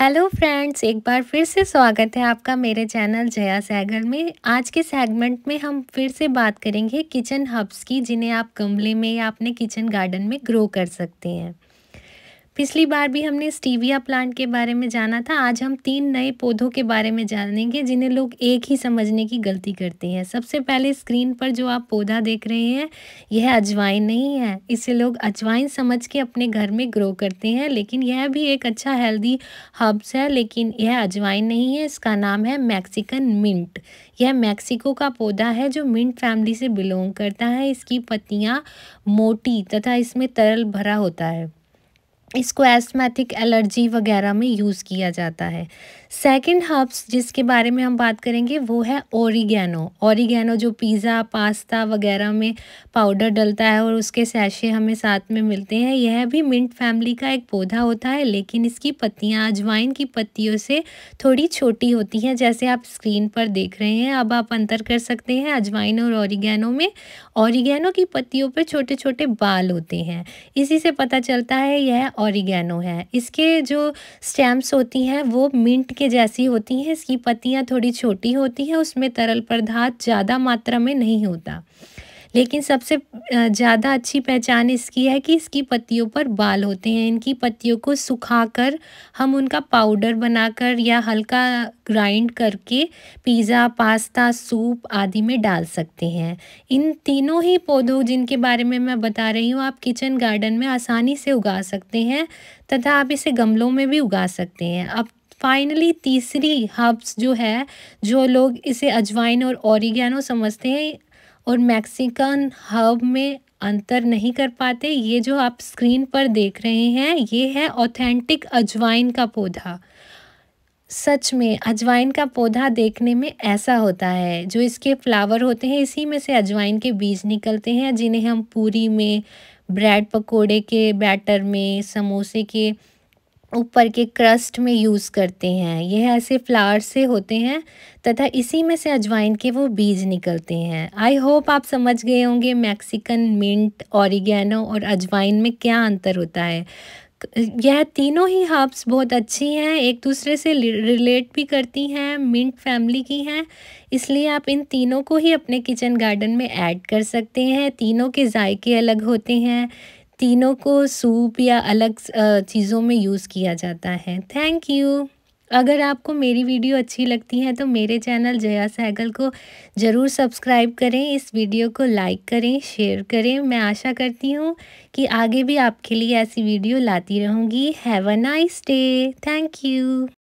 hello friends एक बार फिर से स्वागत है आपका मेरे चैनल जया सैगर में आज के सेगमेंट में हम फिर से बात करेंगे किचन हब्स की जिन्हें आप गमले में या अपने किचन गार्डन में ग्रो कर सकते हैं पिछली बार भी हमने स्टीविया प्लांट के बारे में जाना था आज हम तीन नए पौधों के बारे में जानेंगे जिन्हें लोग एक ही समझने की गलती करते हैं सबसे पहले स्क्रीन पर जो आप पौधा देख रहे हैं यह अजवाइन नहीं है इसे लोग अजवाइन समझ के अपने घर में ग्रो करते हैं लेकिन यह भी एक अच्छा हेल्दी हर्ब्स है लेकिन यह अजवाइन नहीं है इसका नाम है मैक्सिकन मिंट यह मैक्सिको का पौधा है जो मिंट फैमिली से बिलोंग करता है इसकी पत्तियाँ मोटी तथा इसमें तरल भरा होता है इसको एस्थमेटिक एलर्जी वगैरह में यूज़ किया जाता है सेकंड हर्ब्स जिसके बारे में हम बात करेंगे वो है ओरिगेनो ओरिगेनो जो पिज़्ज़ा पास्ता वगैरह में पाउडर डलता है और उसके सैशे हमें साथ में मिलते हैं यह भी मिंट फैमिली का एक पौधा होता है लेकिन इसकी पत्तियाँ अजवाइन की पत्तियों से थोड़ी छोटी होती हैं जैसे आप स्क्रीन पर देख रहे हैं अब आप अंतर कर सकते हैं अजवाइन और ओरिगेनो में ओरिगेनो की पत्तियों पर छोटे छोटे बाल होते हैं इसी से पता चलता है यह ऑरिगेनो है इसके जो स्टैम्प्स होती हैं वो मिंट के जैसी होती हैं इसकी पत्तियाँ थोड़ी छोटी होती हैं उसमें तरल पदार्थ ज़्यादा मात्रा में नहीं होता लेकिन सबसे ज़्यादा अच्छी पहचान इसकी है कि इसकी पत्तियों पर बाल होते हैं इनकी पत्तियों को सुखाकर हम उनका पाउडर बनाकर या हल्का ग्राइंड करके पिज़्ज़ा पास्ता सूप आदि में डाल सकते हैं इन तीनों ही पौधों जिनके बारे में मैं बता रही हूँ आप किचन गार्डन में आसानी से उगा सकते हैं तथा आप इसे गमलों में भी उगा सकते हैं अब फाइनली तीसरी हब्स जो है जो लोग इसे अजवाइन और ऑरिगेनो समझते हैं और मैक्सिकन हर्ब में अंतर नहीं कर पाते ये जो आप स्क्रीन पर देख रहे हैं ये है ऑथेंटिक अजवाइन का पौधा सच में अजवाइन का पौधा देखने में ऐसा होता है जो इसके फ्लावर होते हैं इसी में से अजवाइन के बीज निकलते हैं जिन्हें हम पूरी में ब्रेड पकोड़े के बैटर में समोसे के ऊपर के क्रस्ट में यूज़ करते हैं यह ऐसे फ्लावर से होते हैं तथा इसी में से अजवाइन के वो बीज निकलते हैं आई होप आप समझ गए होंगे मैक्सिकन मिंट ऑरिगेनो और अजवाइन में क्या अंतर होता है यह तीनों ही हर्ब्स बहुत अच्छी हैं एक दूसरे से रिलेट भी करती हैं मिंट फैमिली की हैं इसलिए आप इन तीनों को ही अपने किचन गार्डन में ऐड कर सकते हैं तीनों के जायके अलग होते हैं तीनों को सूप या अलग चीज़ों में यूज़ किया जाता है थैंक यू अगर आपको मेरी वीडियो अच्छी लगती है तो मेरे चैनल जया सहगल को ज़रूर सब्सक्राइब करें इस वीडियो को लाइक करें शेयर करें मैं आशा करती हूँ कि आगे भी आपके लिए ऐसी वीडियो लाती रहूँगी have a nice day thank you